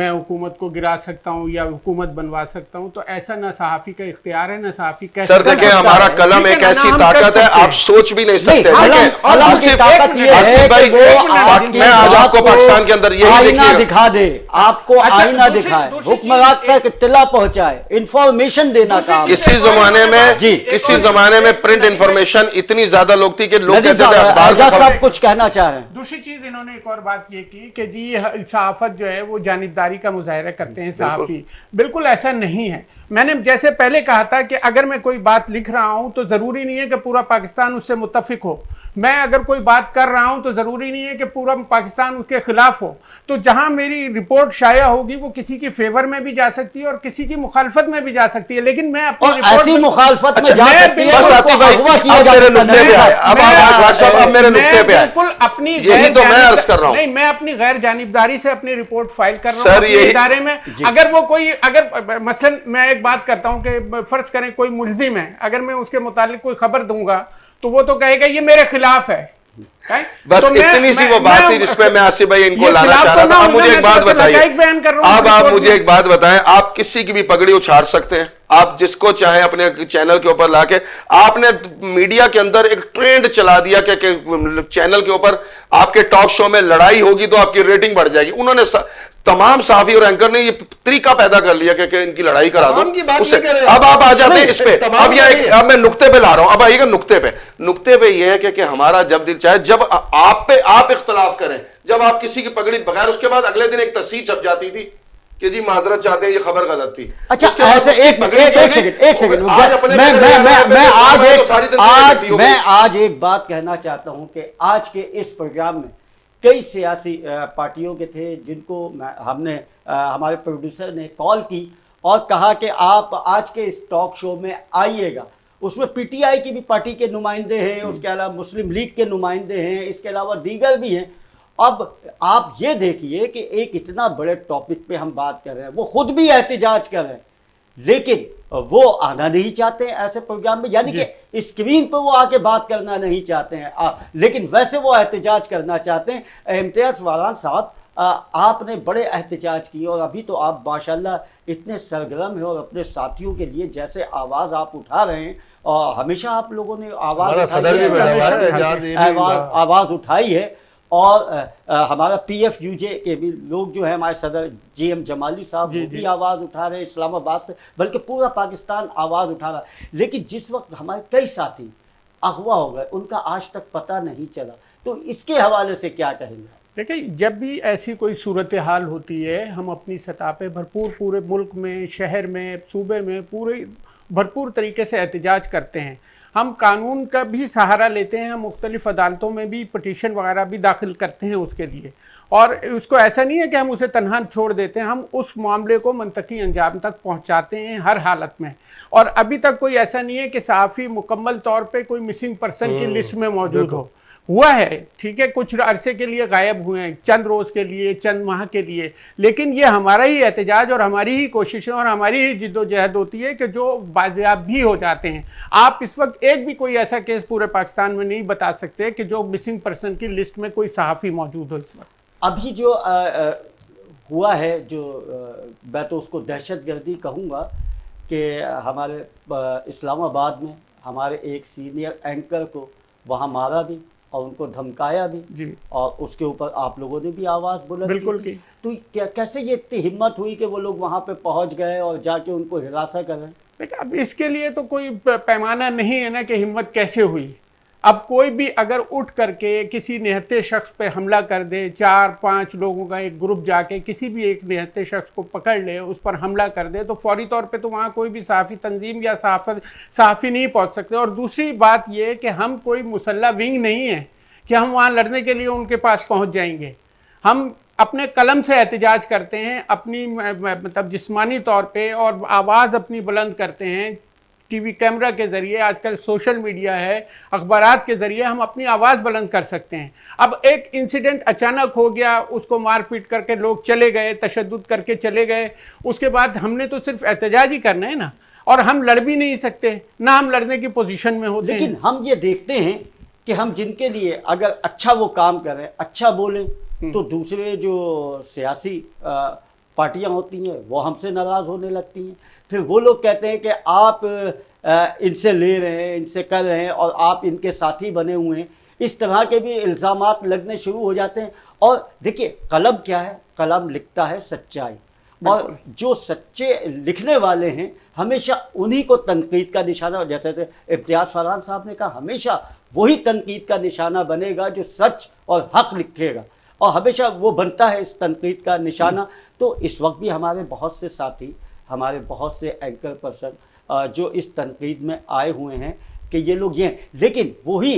B: मैं हुकूमत को गिरा सकता हूँ या हुकूमत बनवा सकता हूँ तो ऐसा ना सहाफ़ी का इख्तियार है ना सहाफ़ी कैसे सर हमारा कलम एक ऐसी ताकत है आप सोच भी नहीं सकते हाँ, मैं आज आपको पाकिस्तान के अंदर
A: दिखा दे आपको अच्छा, आईना दिखाए हुक्मरान तक इतला पहुंचाए इंफॉर्मेशन देना काम किसी जमाने में
D: इसी किसी जमाने में प्रिंट इंफॉर्मेशन इतनी ज्यादा लोग थी कि लोग
A: कुछ कहना चाह रहे हैं
B: दूसरी चीज इन्होंने एक और बात ये की जी सहाफत जो है वो जानी ईमानदारी का मुजाहरा करते हैं साहब ही बिल्कुल ऐसा नहीं है मैंने जैसे पहले कहा था कि अगर मैं कोई बात लिख रहा हूं तो ज़रूरी नहीं है कि पूरा पाकिस्तान उससे मुतफिक हो मैं अगर कोई बात कर रहा हूं तो ज़रूरी नहीं है कि पूरा पाकिस्तान उसके ख़िलाफ़ हो तो जहां मेरी रिपोर्ट शाया होगी वो किसी की फेवर में भी जा सकती है और किसी की मुखालफत में भी जा सकती है लेकिन मैं अपनी मुखालफत अच्छा, बिल्कुल अपनी तो नहीं मैं अपनी गैर जानबदारी से अपनी रिपोर्ट फाइल कर रहा हूँ इदारे में अगर वो कोई अगर मसलन मैं एक बात करता हूँ कि फ़र्ज़ करें कोई मुलजिम है अगर मैं उसके मुतालिक कोई खबर दूंगा तो वो तो कहेगा ये मेरे खिलाफ है बस तो इतनी सी वो बात थी जिसमें मैं
D: आसिफ भाई इनको लाना चाह तो रहा था मुझे एक बात बताइए अब आप मुझे एक बात बताएं आप किसी की भी पगड़ी उछाड़ सकते हैं आप जिसको चाहे अपने चैनल के ऊपर लाके आपने मीडिया के अंदर एक ट्रेंड चला दिया कि चैनल के ऊपर आपके टॉक शो में लड़ाई होगी तो आपकी रेटिंग बढ़ जाएगी उन्होंने तमाम साफी और एंकर ने ये तरीका पैदा कर लिया कि, इनकी लड़ाई करा दो उससे अब आप आ जाते हैं इस पे अब यह अब मैं नुकते पे ला रहा हूं अब आइएगा नुकते पे नुकते पे ये है कि, कि हमारा जब दिल चाहे जब आप पे आप इख्तलाफ करें जब आप किसी की पगड़ी बगैर उसके बाद अगले दिन एक तस्वीर छप जाती थी कि जी माजरत चाहते हैं ये खबर गलत थी
A: अच्छा ऐसे एक एक एक सेकंड एक तो सेकंड मैं आज एक बात कहना चाहता हूं कि आज के इस प्रोग्राम में कई सियासी पार्टियों के थे जिनको हमने हमारे प्रोड्यूसर ने कॉल की और कहा कि आप आज के इस टॉक शो में आइएगा उसमें पीटीआई की भी पार्टी के नुमाइंदे हैं हम्म। उसके अलावा मुस्लिम लीग के नुमाइंदे हैं इसके अलावा दीगर भी हैं अब आप ये देखिए कि एक इतना बड़े टॉपिक पे हम बात कर रहे हैं वो खुद भी एहतजाज कर रहे हैं लेकिन वो आना नहीं चाहते हैं ऐसे प्रोग्राम में यानी कि स्क्रीन पर वो आके बात करना नहीं चाहते हैं आ, लेकिन वैसे वो एहतजाज करना चाहते हैं इम्तियाज वालान साहब आपने बड़े एहतजाज किए और अभी तो आप माशाल्लाह इतने सरगर्म हैं और अपने साथियों के लिए जैसे आवाज़ आप उठा रहे हैं और हमेशा आप लोगों ने आवाज़ आवाज़ उठाई है और आ, आ, हमारा पी एफ यू जे के भी लोग जो है हमारे सदर जे एम जमाली साहब वो भी आवाज़ उठा रहे इस्लामाबाद से बल्कि पूरा पाकिस्तान आवाज़ उठा रहा है लेकिन जिस वक्त हमारे कई साथी अगवा हो गए उनका आज तक पता नहीं चला तो इसके हवाले से क्या कहेंगे देखिए जब भी ऐसी कोई सूरत हाल होती है
B: हम अपनी सतह पर भरपूर पूरे मुल्क में शहर में सूबे में पूरे भरपूर तरीके से एहतजाज करते हैं हम कानून का भी सहारा लेते हैं हम मुख्तलिफ अदालतों में भी पटिशन वगैरह भी दाखिल करते हैं उसके लिए और उसको ऐसा नहीं है कि हम उसे तनहा छोड़ देते हैं हम उस मामले को मनतकी अंजाम तक पहुंचाते हैं हर हालत में और अभी तक कोई ऐसा नहीं है कि सहाफ़ी मुकम्मल तौर पर कोई मिसिंग पर्सन की लिस्ट हम्म, में मौजूद हो हुआ है ठीक है कुछ अरसे के लिए गायब हुए हैं चंद रोज़ के लिए चंद माह के लिए लेकिन ये हमारा ही एहतजाज और हमारी ही कोशिशें और हमारी ही जिद्दोजहद होती है कि जो बाजियाब भी हो जाते हैं आप इस वक्त एक भी कोई ऐसा केस पूरे पाकिस्तान में नहीं बता सकते कि जो
A: मिसिंग पर्सन की लिस्ट में कोई सहाफ़ी मौजूद हो इस वक्त अभी जो आ, आ, हुआ है जो आ, मैं तो उसको दहशत गर्दी कहूँगा कि हमारे इस्लामाबाद में हमारे एक सीनियर एंकर को वहाँ मारा भी और उनको धमकाया भी जी और उसके ऊपर आप लोगों ने भी आवाज़ बोला बिल्कुल की तो क्या कैसे ये इतनी हिम्मत हुई कि वो लोग वहाँ पे पहुंच गए और जाके उनको हिरासा करें देखिए अब इसके
B: लिए तो कोई पैमाना नहीं है ना कि हिम्मत कैसे हुई अब कोई भी अगर उठ करके किसी निहत्ते शख्स पर हमला कर दे चार पांच लोगों का एक ग्रुप जाके किसी भी एक निहत्ते शख्स को पकड़ ले उस पर हमला कर दे तो फौरी तौर पे तो वहाँ कोई भी साफ़ी तंजीम या सहाफत साफ़ी नहीं पहुँच सकते और दूसरी बात ये कि हम कोई मुसल्ला विंग नहीं है कि हम वहाँ लड़ने के लिए उनके पास पहुँच जाएंगे हम अपने कलम से एहतजाज करते हैं अपनी मतलब जिसमानी तौर पे और आवाज़ अपनी बुलंद करते हैं टीवी कैमरा के ज़रिए आजकल सोशल मीडिया है अखबार के ज़रिए हम अपनी आवाज़ बुलंद कर सकते हैं अब एक इंसिडेंट अचानक हो गया उसको मारपीट करके लोग चले गए तशद करके चले गए उसके बाद हमने तो सिर्फ एहतजाज ही करना है ना और हम लड़ भी नहीं
A: सकते ना हम लड़ने की पोजिशन में होते लेकिन हैं। हम ये देखते हैं कि हम जिनके लिए अगर अच्छा वो काम करें अच्छा बोलें हम्म। तो दूसरे जो सियासी पार्टियां होती हैं वो हमसे नाराज़ होने लगती हैं फिर वो लोग कहते हैं कि आप इनसे ले रहे हैं इनसे कर रहे हैं और आप इनके साथी बने हुए हैं इस तरह के भी इल्ज़ाम लगने शुरू हो जाते हैं और देखिए कलम क्या है कलम लिखता है सच्चाई और जो सच्चे लिखने वाले हैं हमेशा उन्हीं को तनकीद का निशाना जैसे जैसे इम्तियाज़ फरहान साहब ने कहा हमेशा वही तनकीद का निशाना बनेगा जो सच और हक लिखेगा और हमेशा वो बनता है इस तनकीद का निशाना हम्म। तो इस वक्त भी हमारे बहुत से साथी हमारे बहुत से एंकर पर्सन जो इस तनकीद में आए हुए हैं कि ये लोग ये लेकिन वही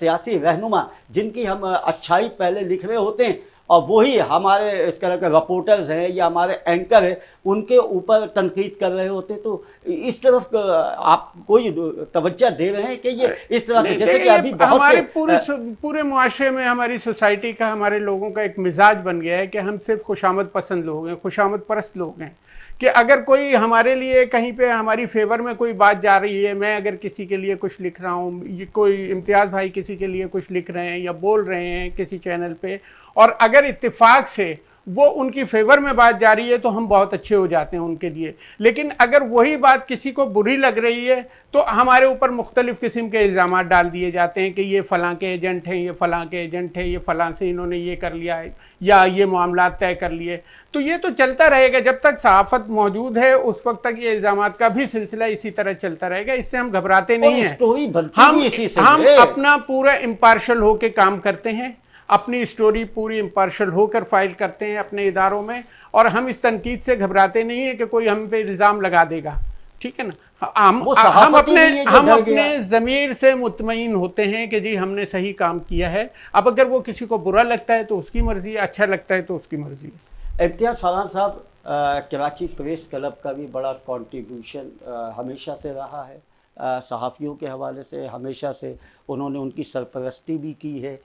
A: सियासी रहनुमा जिनकी हम अच्छाई पहले लिख रहे होते हैं और वही हमारे इस तरह के रिपोर्टर्स हैं या हमारे एंकर हैं उनके ऊपर तनकीद कर रहे होते तो इस तरफ आप कोई तवज्जा दे रहे हैं कि ये इस तरह से जैसे कि अभी बहुत हमारे पूरे
B: पूरे मुआरे में हमारी सोसाइटी का हमारे लोगों का एक मिजाज बन गया है कि हम सिर्फ खुशामद पसंद लोग हैं खुशामद परस्त लोग हैं कि अगर कोई हमारे लिए कहीं पे हमारी फेवर में कोई बात जा रही है मैं अगर किसी के लिए कुछ लिख रहा हूँ ये कोई इम्तियाज़ भाई किसी के लिए कुछ लिख रहे हैं या बोल रहे हैं किसी चैनल पे और अगर इत्तेफाक से वो उनकी फेवर में बात जा रही है तो हम बहुत अच्छे हो जाते हैं उनके लिए लेकिन अगर वही बात किसी को बुरी लग रही है तो हमारे ऊपर मुख्तलिफ़ किस्म के इल्ज़ाम डाल दिए जाते हैं कि ये फ़लाँ के एजेंट हैं ये फ़लाँ के एजेंट हैं ये फ़लाँ से इन्होंने ये कर लिया है या ये मामला तय कर लिए तो ये तो चलता रहेगा जब तक सहाफ़त मौजूद है उस वक्त तक ये इल्ज़ाम का भी सिलसिला इसी तरह चलता रहेगा इससे हम घबराते नहीं
A: हैं हम हम
B: अपना पूरा इम्पार्शल होकर काम करते हैं अपनी स्टोरी पूरी इम्पार्शल होकर फाइल करते हैं अपने इदारों में और हम इस तनकीद से घबराते नहीं हैं कि कोई हम पे इल्ज़ाम लगा देगा ठीक है ना हम हम अपने हम अपने ज़मीर से मुतमिन होते हैं कि जी हमने सही काम किया है
A: अब अगर वो किसी को बुरा लगता है तो उसकी मर्ज़ी अच्छा लगता है तो उसकी मर्ज़ी इम्तियाज सालान साहब कराची प्रेस क्लब का भी बड़ा कॉन्ट्रीब्यूशन हमेशा से रहा है सहाफ़ियों के हवाले से हमेशा से उन्होंने उनकी सरपरस्ती भी की है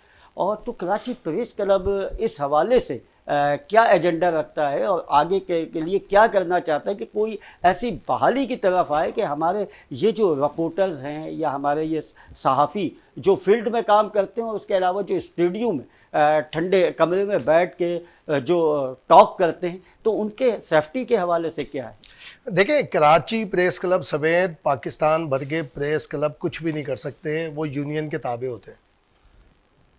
A: और तो कराची प्रेस क्लब इस हवाले से आ, क्या एजेंडा रखता है और आगे के, के लिए क्या करना चाहता है कि कोई ऐसी बहाली की तरफ आए कि हमारे ये जो रिपोर्टर्स हैं या हमारे ये सहाफ़ी जो फील्ड में काम करते हैं उसके अलावा जो स्टूडियो में ठंडे कमरे में बैठ के जो टॉक करते हैं तो उनके सेफ्टी के हवाले से क्या है देखें कराची प्रेस क्लब समेत पाकिस्तान
C: भर के प्रेस क्लब कुछ भी नहीं कर सकते वो यूनियन के ताबे होते हैं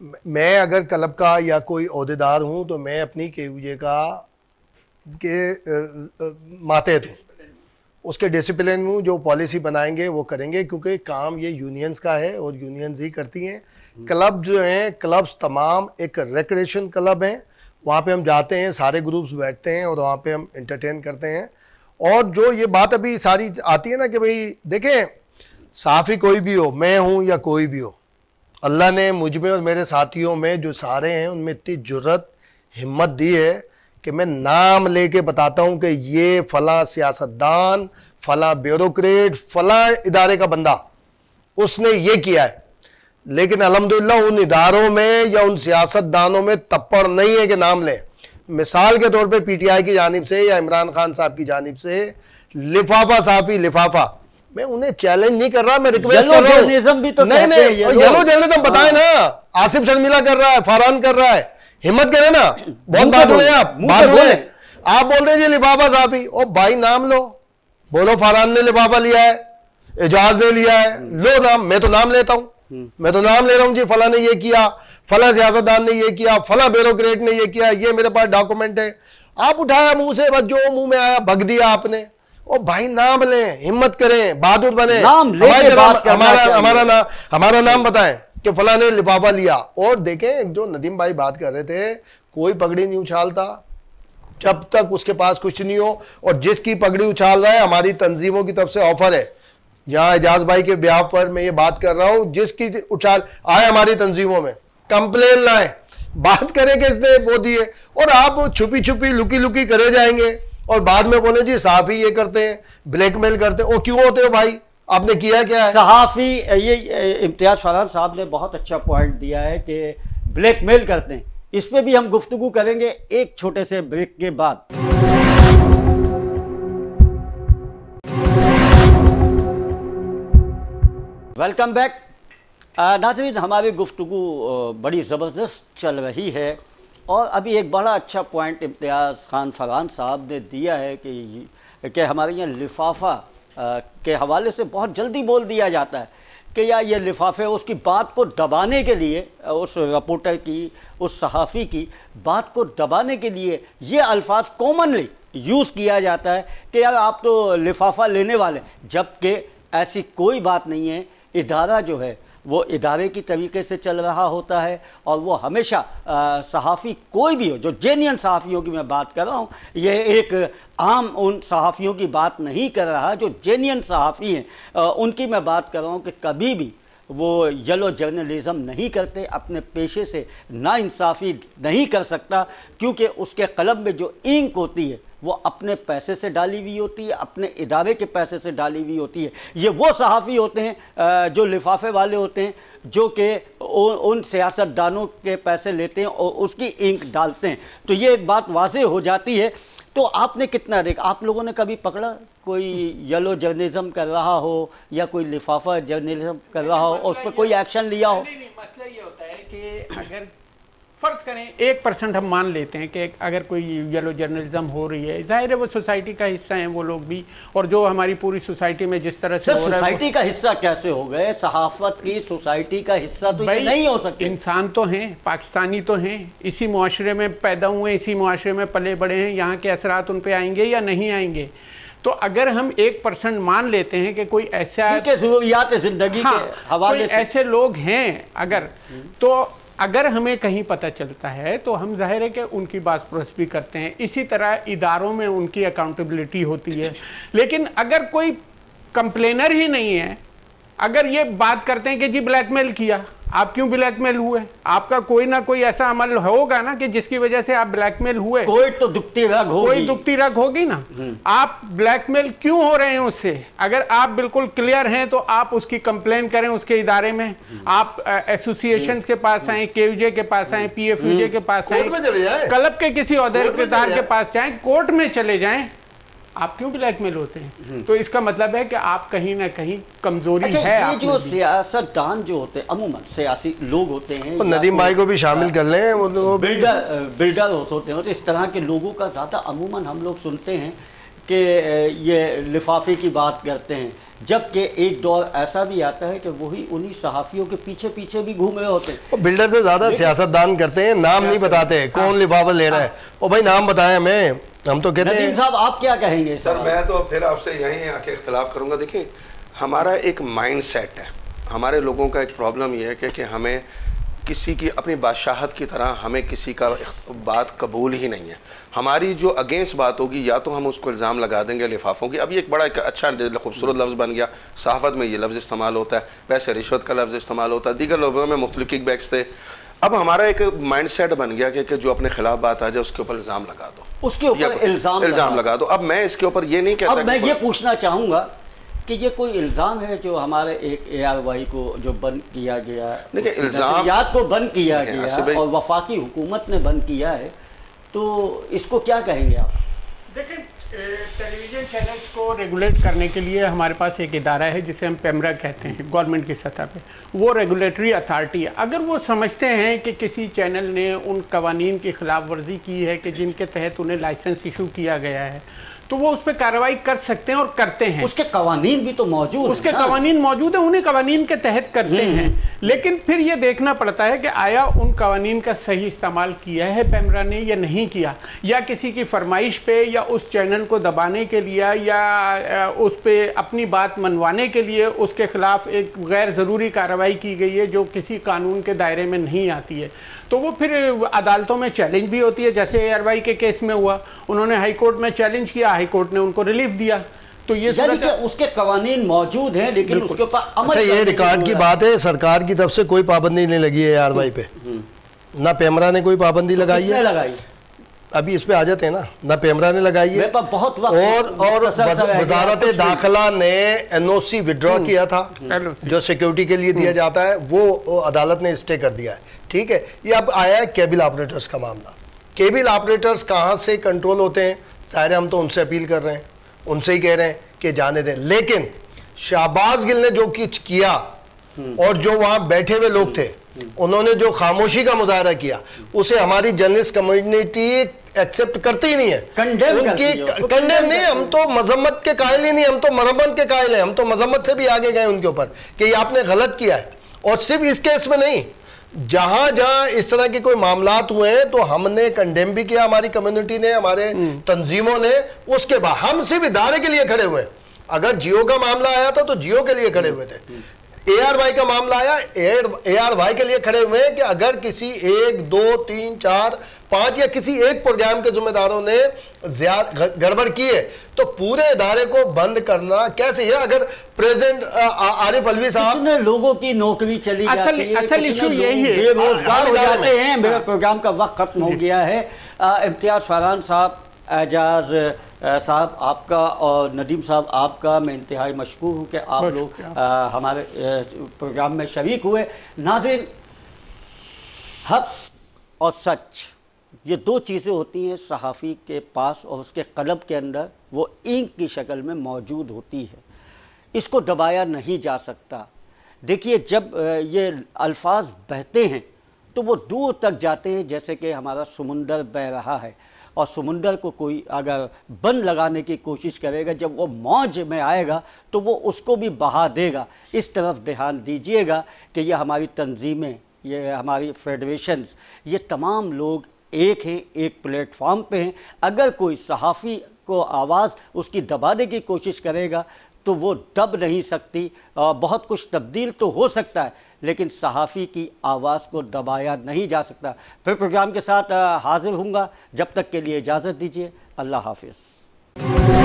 C: मैं अगर क्लब का या कोई अहदेदार हूँ तो मैं अपनी के यू जे का के मातहत हूँ उसके डिसिप्लिन में जो पॉलिसी बनाएंगे वो करेंगे क्योंकि काम ये यूनियंस का है और यूनियंस ही करती हैं क्लब जो हैं क्लब्स तमाम एक रिक्रेशन क्लब हैं वहाँ पे हम जाते हैं सारे ग्रुप्स बैठते हैं और वहाँ पे हम इंटरटेन करते हैं और जो ये बात अभी सारी आती है ना कि भाई देखें साफ़ ही कोई भी हो मैं हूँ या कोई भी हो अल्लाह ने मुझ में और मेरे साथियों में जो सारे हैं उनमें इतनी जुरत हिम्मत दी है कि मैं नाम लेके बताता हूँ कि ये फ़लाँ सियासतदान फ़लाँ ब्यूरोक्रेट फला इदारे का बंदा उसने ये किया है लेकिन अलहमदिल्ला उन इदारों में या उन सियासतदानों में तप्पड़ नहीं है कि नाम लें मिसाल के तौर पे पीटीआई की जानब से या इमरान खान साहब की जानब से लिफाफा साफ़ी लिफाफा मैं उन्हें चैलेंज नहीं कर रहा मैं रिक्वेस्ट कर रहा हूँ भी तो नहीं नहीं येलो जर्नलिज्म बताए ना हाँ। आसिफ शर्मिला कर रहा है फरहान कर रहा है हिम्मत करें ना बहुत बात हुए आप बात हुए आप बोल रहे जी लिफाफा साहब ही ओ भाई नाम लो बोलो फरहान ने लिफाफा लिया है एजाज ने लिया है हम्म। लो नाम मैं तो नाम लेता हूँ हम्म। मैं तो नाम ले रहा हूँ जी फला ने ये किया फला सियासतदान ने ये किया फला ब्यूरोक्रेट ने ये किया ये मेरे पास डॉक्यूमेंट है आप उठाया मुंह से बस जो मुंह में आया भग दिया आपने ओ भाई नाम लें हिम्मत करें बहादुर बने नाम ले हमारा हमारा ना हमारा नाम बताएं कि फला ने लिफाफा लिया और देखें जो नदीम भाई बात कर रहे थे कोई पगड़ी नहीं उछालता जब तक उसके पास कुछ नहीं हो और जिसकी पगड़ी उछाल रहा है हमारी तंजीमों की तरफ से ऑफर है यहाँ एजाज भाई के ब्याह पर मैं ये बात कर रहा हूँ जिसकी उछाल आए हमारी तंजीमों में कंप्लेन लाए बात करें कैसे वो दिए और आप छुपी छुपी लुकी लुकी करे जाएंगे और बाद में बोले जी सहाफी ये करते हैं ब्लैकमेल करते हैं वो क्यों होते हो भाई आपने
A: किया क्या है सहाफ़ी ये इम्तियाज़ फरहान साहब ने बहुत अच्छा पॉइंट दिया है कि ब्लैकमेल करते हैं इस पर भी हम गुफ्तु करेंगे एक छोटे से ब्रेक के बाद वेलकम बैक नाजरीन हमारी गुफ्तु बड़ी ज़बरदस्त चल रही है और अभी एक बड़ा अच्छा पॉइंट इम्तियाज़ ख़ान फरहान साहब ने दिया है कि कि हमारे यहाँ लिफाफा के हवाले से बहुत जल्दी बोल दिया जाता है कि या ये लिफाफे उसकी बात को दबाने के लिए उस रिपोर्टर की उस सहाफ़ी की बात को दबाने के लिए ये अल्फाज कॉमनली यूज़ किया जाता है कि यार आप तो लिफाफा लेने वाले जबकि ऐसी कोई बात नहीं है इदारा जो है वो इदारे की तरीके से चल रहा होता है और वो हमेशा सहाफ़ी कोई भी हो जो जेन्यन सहाफ़ियों की मैं बात कर रहा हूँ ये एक आम उन सहाफ़ियों की बात नहीं कर रहा जो जेन्यन सहाफ़ी हैं उनकी मैं बात कर रहा हूँ कि कभी भी वो येलो जर्नलिज़म नहीं करते अपने पेशे से नाानसाफ़ी नहीं कर सकता क्योंकि उसके कलम में जो इंक होती है वो अपने पैसे से डाली हुई होती है अपने इदारे के पैसे से डाली हुई होती है ये वो सहाफ़ी होते हैं जो लिफाफे वाले होते हैं जो कि उन सियासतदानों के पैसे लेते हैं और उसकी इंक डालते हैं तो ये एक बात वाजह हो जाती है तो आपने कितना देखा आप लोगों ने कभी पकड़ा कोई येलो जर्नलिज्म कर रहा हो या कोई लिफाफा जर्नलिज्म कर रहा हो उस पर कोई एक्शन लिया हो
B: मसला ये होता है कि अगर फ़र्ज़ करें एक परसेंट हम मान लेते हैं कि अगर कोई येलो जर्नलिज्म हो रही है जाहिर है वो सोसाइटी का हिस्सा हैं वो लोग भी और जो हमारी पूरी सोसाइटी में जिस तरह से हो रहा सोसाइटी का हिस्सा कैसे हो गए सहाफत की सोसाइटी का हिस्सा तो नहीं हो सकता इंसान तो हैं पाकिस्तानी तो हैं इसी माशरे में पैदा हुए इसी माशरे में पले बड़े हैं यहाँ के असरात उन पर आएंगे या नहीं आएंगे तो अगर हम एक परसेंट मान लेते हैं कि कोई ऐसा ज़रूरियात ज़िंदगी हाँ, के हवाले ऐसे लोग हैं अगर तो अगर हमें कहीं पता चलता है तो हम जाहिर है कि उनकी बात प्रोस भी करते हैं इसी तरह इदारों में उनकी अकाउंटेबिलिटी होती है लेकिन अगर कोई कंप्लेनर ही नहीं है अगर ये बात करते हैं कि जी ब्लैकमेल किया आप क्यों ब्लैकमेल हुए आपका कोई ना कोई ऐसा अमल होगा ना कि जिसकी वजह से आप ब्लैकमेल हुए कोई तो दुखती रग होगी कोई दुखती रग होगी ना हम्म। आप ब्लैकमेल क्यों हो रहे हैं उससे अगर आप बिल्कुल क्लियर हैं तो आप उसकी कंप्लेन करें उसके इदारे में आप एसोसिएशन के पास आए यूजे के पास आए यूजे हम्म। के पास आए क्लब के किसी के पास जाए कोर्ट में चले जाए आप क्यों ब्लैक मेल होते हैं हम्म। तो इसका मतलब है कि आप कहीं ना कहीं कमजोरी अच्छा, है ये जो
A: सियासतदान जो होते हैं अमूमन सियासी लोग होते हैं नदीम भाई को भी शामिल कर लें वो तो बिल्डर बिल्डर होते हैं तो इस तरह के लोगों का ज़्यादा अमूमन हम लोग सुनते हैं कि ये लिफाफे की बात करते हैं जबकि एक दौर ऐसा भी आता है कि वही उन्हीं सहाफ़ियों के पीछे पीछे भी घूम रहे होते हैं तो बिल्डर से ज़्यादा
C: सियासतदान करते हैं नाम नहीं बताते कौन हाँ। लिफाफा ले रहा है और हाँ। भाई नाम बताएं हमें हम तो कहते हैं साहब
D: आप क्या कहेंगे सर मैं तो फिर आपसे यहीं आके इख्तलाफ करूँगा देखिए हमारा एक माइंड सेट है हमारे लोगों का एक प्रॉब्लम यह है कि, हमें किसी की अपनी बादशाहत की तरह हमें किसी का बात कबूल ही नहीं है हमारी जो अगेंस्ट बात होगी या तो हम उसको इल्ज़ाम लगा देंगे लिफाफों की अब ये एक बड़ा एक अच्छा खूबसूरत लफ्ज़ बन गया सहाफ़त में ये लफ्ज़ इस्तेमाल होता है वैसे रिश्वत का लफ्ज़ इस्तेमाल होता है दीगर लोगों में मुख्तलि किक बैग्स थे अब हमारा एक माइंड सेट बन गया कि जो अपने खिलाफ बात आ जाए उसके ऊपर इल्ज़ाम लगा दो
A: उसके ऊपर इल्जाम इल्जाम लगा
D: दो तो अब मैं इसके ऊपर ये नहीं कहता अब मैं ये
A: पूछना चाहूंगा कि ये कोई इल्ज़ाम है जो हमारे एक ए आर वाई को जो बंद किया गया देखिए इल्ज़ाम याद को बंद किया गया और वफाकी हुकूमत ने बंद किया है तो इसको क्या कहेंगे आप
B: देखिए टेलीविज़न चैनल्स को
A: रेगुलेट करने के लिए हमारे पास एक इदारा है जिसे हम
B: पैमरा कहते हैं गवर्नमेंट की सतह पे वो रेगुलेटरी अथॉरिटी है अगर वो समझते हैं कि किसी चैनल ने उन कवानीन की खिलाफ वर्जी की है कि जिनके तहत उन्हें लाइसेंस इशू किया गया है तो वो उस पर कार्रवाई कर सकते हैं और करते हैं उसके कवानीन भी तो मौजूद उसके कवानीन मौजूद है उन्हें कवानीन के तहत करते हम्म, हैं हम्म। लेकिन फिर ये देखना पड़ता है कि आया उन कवानीन का सही इस्तेमाल किया है पैमरा ने या नहीं किया या किसी की फरमाइश पे या उस चैनल को दबाने के लिए या उस पर अपनी बात मनवाने के लिए उसके खिलाफ एक गैर ज़रूरी कार्रवाई की गई है जो किसी कानून के दायरे में नहीं आती है तो वो फिर अदालतों में चैलेंज भी होती है जैसे ए के केस में हुआ उन्होंने हाईकोर्ट में चैलेंज किया हाईकोर्ट ने उनको रिलीफ दिया तो ये कि उसके कवानीन मौजूद हैं लेकिन
A: उसके ऊपर अच्छा ये रिकॉर्ड की बात
C: है सरकार की तरफ से कोई पाबंदी नहीं लगी है आर पे हम्म, हम्म। ना पेमरा ने कोई पाबंदी लगाई है लगाई अभी इस पे आ जाते हैं ना ना पेमरा ने लगाई है बहुत और और वजारत दाखिला ने एनओसी विड्रॉ हम्म। किया था जो सिक्योरिटी के लिए दिया हम्म। जाता है वो अदालत ने स्टे कर दिया है ठीक है ये अब आया है केबिल ऑपरेटर्स का मामला केबिल ऑपरेटर्स कहाँ से कंट्रोल होते हैं ज़ाहिर हम तो उनसे अपील कर रहे हैं उनसे ही कह रहे हैं कि जाने दें लेकिन शाहबाज गिल ने जो कुछ किया हम्म। और जो वहाँ बैठे हुए लोग थे उन्होंने जो खामोशी का मुजाहरा किया उसे हमारी जर्नलिस्ट कम्युनिटी एक्सेप्ट करती ही नहीं है कंडेम उनकी कंडेम नहीं हम तो मजम्मत के कायल ही नहीं हम तो मरम्मत के कायल हैं हम तो मजम्मत से भी आगे गए उनके ऊपर कि ये आपने गलत किया है और सिर्फ इस केस में नहीं जहां जहां इस तरह के कोई मामला हुए हैं तो हमने कंडेम भी किया हमारी कम्युनिटी ने हमारे हम्म। तंजीमों ने उसके बाद हम सिर्फ इदारे के लिए खड़े हुए अगर जियो का मामला आया था तो जियो के लिए खड़े हुए थे एआरवाई का मामला आया एआरवाई के लिए खड़े हुए हैं कि अगर किसी एक दो तीन चार पांच या किसी एक प्रोग्राम के जिम्मेदारों ने गड़बड़ की है तो पूरे इदारे को बंद करना कैसे है अगर प्रेजेंट आरिफ अलवी साहब
A: ने लोगों की नौकरी चली असल असल इशू यही है हो जाते हैं मेरा हाँ। प्रोग्राम का वक्त खत्म हो गया है इम्तियाज फरहान साहब एजाज साहब आपका और नदीम साहब आपका मैं इंतहाई मशहूर हूँ कि आप लोग हाँ। हमारे प्रोग्राम में शरीक हुए नाजिर हक और सच ये दो चीज़ें होती हैं सहाफ़ी के पास और उसके कलब के अंदर वो इंक की शक्ल में मौजूद होती है इसको दबाया नहीं जा सकता देखिए जब ये अल्फाज बहते हैं तो वो दूर तक जाते हैं जैसे कि हमारा समुंदर बह रहा है और समुंदर को कोई अगर बंद लगाने की कोशिश करेगा जब वो मौज में आएगा तो वो उसको भी बहा देगा इस तरफ ध्यान दीजिएगा कि ये हमारी तंजीमें ये हमारी फेडरेशंस ये तमाम लोग एक हैं एक प्लेटफॉर्म पे हैं अगर कोई सहाफ़ी को आवाज़ उसकी दबाने की कोशिश करेगा तो वो दब नहीं सकती बहुत कुछ तब्दील तो हो सकता है लेकिन सहाफ़ी की आवाज़ को दबाया नहीं जा सकता फिर प्रोग्राम के साथ हाजिर हूँगा जब तक के लिए इजाज़त दीजिए अल्लाह हाफिज़